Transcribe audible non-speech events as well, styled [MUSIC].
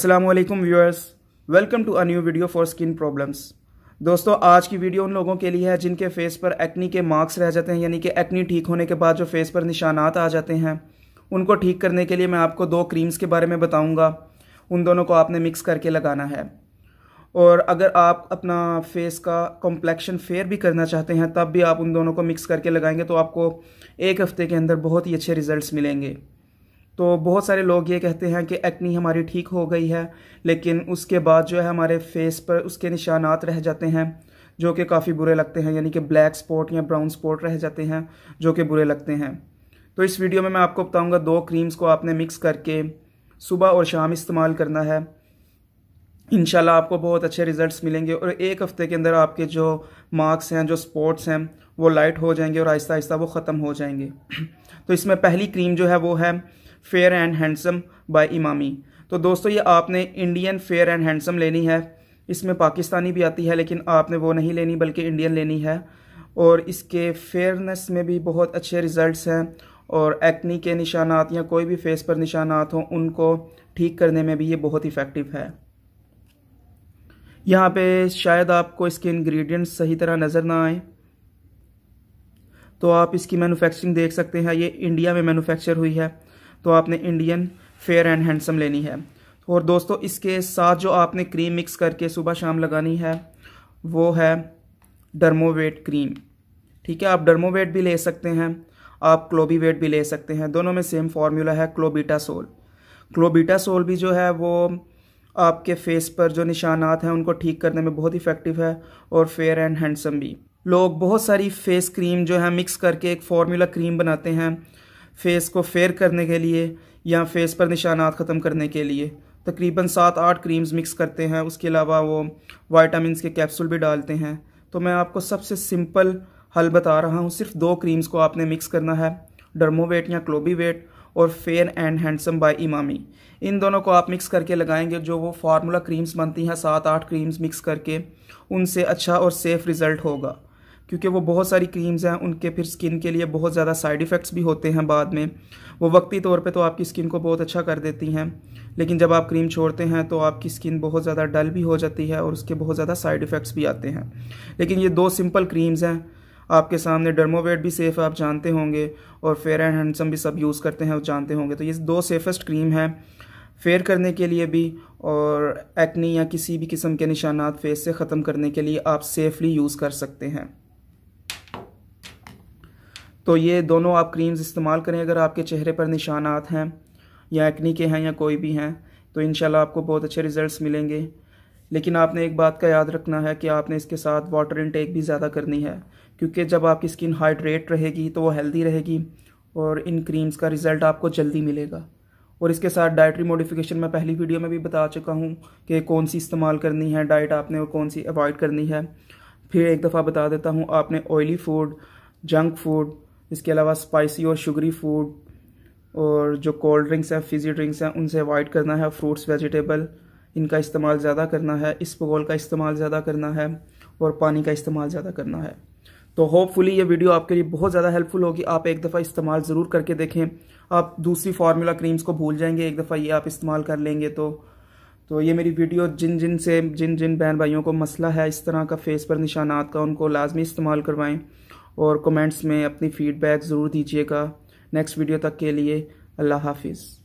Aslam viewers welcome to a new video for skin problems दोस्तों आज की वीडियो उन लोगों के लिए है जिनके फेस पर एक्नी के मार्क्स रह जाते हैं यानी कि एक्नी ठीक होने के बाद जो फेस पर निशानात आ जाते हैं उनको ठीक करने के लिए मैं आपको दो क्रीम्स के बारे में बताऊंगा उन दोनों को आपने मिक्स करके लगाना है और अगर आप अपना फेस का कॉम्प्लेक्शन फेयर भी करना चाहते हैं तब भी आप उन दोनों को मिक्स करके लगाएंगे तो आपको एक हफ्ते के अंदर बहुत ही अच्छे रिजल्ट मिलेंगे तो बहुत सारे लोग ये कहते हैं कि एक्नी हमारी ठीक हो गई है लेकिन उसके बाद जो है हमारे फेस पर उसके निशानात रह जाते हैं जो कि काफ़ी बुरे लगते हैं यानी कि ब्लैक स्पॉट या ब्राउन स्पॉट रह जाते हैं जो कि बुरे लगते हैं तो इस वीडियो में मैं आपको बताऊंगा दो क्रीम्स को आपने मिक्स करके सुबह और शाम इस्तेमाल करना है इन आपको बहुत अच्छे रिजल्ट्स मिलेंगे और एक हफ़्ते के अंदर आपके जो मार्क्स हैं जो स्पॉट्स हैं वो लाइट हो जाएंगे और आहिस्ता आहिस्ता वो ख़त्म हो जाएंगे [CLEARS THROAT] तो इसमें पहली क्रीम जो है वो है fair and handsome by Emami तो दोस्तों ये आपने इंडियन फेयर एंड हैंडसम लेनी है इसमें पाकिस्तानी भी आती है लेकिन आपने वो नहीं लेनी बल्कि इंडियन लेनी है और इसके फेयरनेस में भी बहुत अच्छे रिजल्ट्स हैं और एक्नी के निशानात या कोई भी फेस पर निशानात हों उनको ठीक करने में भी ये बहुत इफ़ेक्टिव है यहाँ पे शायद आपको इसके इंग्रेडिएंट्स सही तरह नज़र ना आए तो आप इसकी मैन्युफैक्चरिंग देख सकते हैं ये इंडिया में मैन्युफैक्चर हुई है तो आपने इंडियन फेयर एंड हैंडसम लेनी है और दोस्तों इसके साथ जो आपने क्रीम मिक्स करके सुबह शाम लगानी है वो है डर्मोवेट क्रीम ठीक है आप डर्मोवेट भी ले सकते हैं आप क्लोबीवेट भी ले सकते हैं दोनों में सेम फार्मूला है क्लोबीटासोल क्लोबीटासोल भी जो है वो आपके फेस पर जो निशानात हैं उनको ठीक करने में बहुत इफ़ेक्टिव है और फेयर एंड हैंडसम भी लोग बहुत सारी फेस क्रीम जो है मिक्स करके एक फार्मूला क्रीम बनाते हैं फेस को फेयर करने के लिए या फेस पर निशानात ख़त्म करने के लिए तकरीबन सात आठ क्रीम्स मिक्स करते हैं उसके अलावा वो वाइटामिन के कैप्सूल भी डालते हैं तो मैं आपको सबसे सिंपल हल बता रहा हूँ सिर्फ दो क्रीम्स को आपने मिक्स करना है डर्मोवेट या क्लोबीवेट और fair and handsome by Emami इन दोनों को आप मिक्स करके लगाएंगे जो वो फार्मूला क्रीम्स बनती हैं सात आठ क्रीम्स मिक्स करके उनसे अच्छा और सेफ़ रिज़ल्ट होगा क्योंकि वो बहुत सारी क्रीम्स हैं उनके फिर स्किन के लिए बहुत ज़्यादा साइड इफ़ेक्ट्स भी होते हैं बाद में वो वक्ती तौर पे तो आपकी स्किन को बहुत अच्छा कर देती हैं लेकिन जब आप क्रीम छोड़ते हैं तो आपकी स्किन बहुत ज़्यादा डल भी हो जाती है और उसके बहुत ज़्यादा साइड इफ़ेक्ट्स भी आते हैं लेकिन ये दो सिंपल क्रीम्स हैं आपके सामने डर्मोवेट भी सेफ़ है आप जानते होंगे और फेयर एंड हैंडसम भी सब यूज़ करते हैं जानते होंगे तो ये दो सेफ़ेस्ट क्रीम हैं फेयर करने के लिए भी और एक्नी या किसी भी किस्म के निशानात फेस से ख़त्म करने के लिए आप सेफ़ली यूज़ कर सकते हैं तो ये दोनों आप क्रीम्स इस्तेमाल करें अगर आपके चेहरे पर निशानात हैं या एक्नी के हैं या कोई भी हैं तो इन आपको बहुत अच्छे रिज़ल्ट मिलेंगे लेकिन आपने एक बात का याद रखना है कि आपने इसके साथ वाटर इनटेक भी ज़्यादा करनी है क्योंकि जब आपकी स्किन हाइड्रेट रहेगी तो वो हेल्दी रहेगी और इन क्रीम्स का रिज़ल्ट आपको जल्दी मिलेगा और इसके साथ डाइटरी मॉडिफिकेशन मैं पहली वीडियो में भी बता चुका हूँ कि कौन सी इस्तेमाल करनी है डाइट आपने और कौन सी अवॉइड करनी है फिर एक दफ़ा बता देता हूँ आपने ऑयली फूड जंक फूड इसके अलावा स्पाइसी और शुगरी फूड और जो कोल्ड ड्रिंक्स हैं फिजी ड्रिंक्स हैं उनसे अवॉइड करना है फ्रूट्स वेजिटेबल इनका इस्तेमाल ज़्यादा करना है इसबगोल का इस्तेमाल ज़्यादा करना है और पानी का इस्तेमाल ज़्यादा करना है तो होपफुली ये वीडियो आपके लिए बहुत ज़्यादा हेल्पफुल होगी आप एक दफ़ा इस्तेमाल ज़रूर करके देखें आप दूसरी फार्मूला क्रीम्स को भूल जाएंगे एक दफ़ा ये आप इस्तेमाल कर लेंगे तो तो ये मेरी वीडियो जिन जिन से जिन जिन बहन भाइयों को मसला है इस तरह का फेस पर निशानात का उनको लाजमी इस्तेमाल करवाएं और कमेंट्स में अपनी फ़ीडबैक ज़रूर दीजिएगा नेक्स्ट वीडियो तक के लिए अल्लाह हाफिज़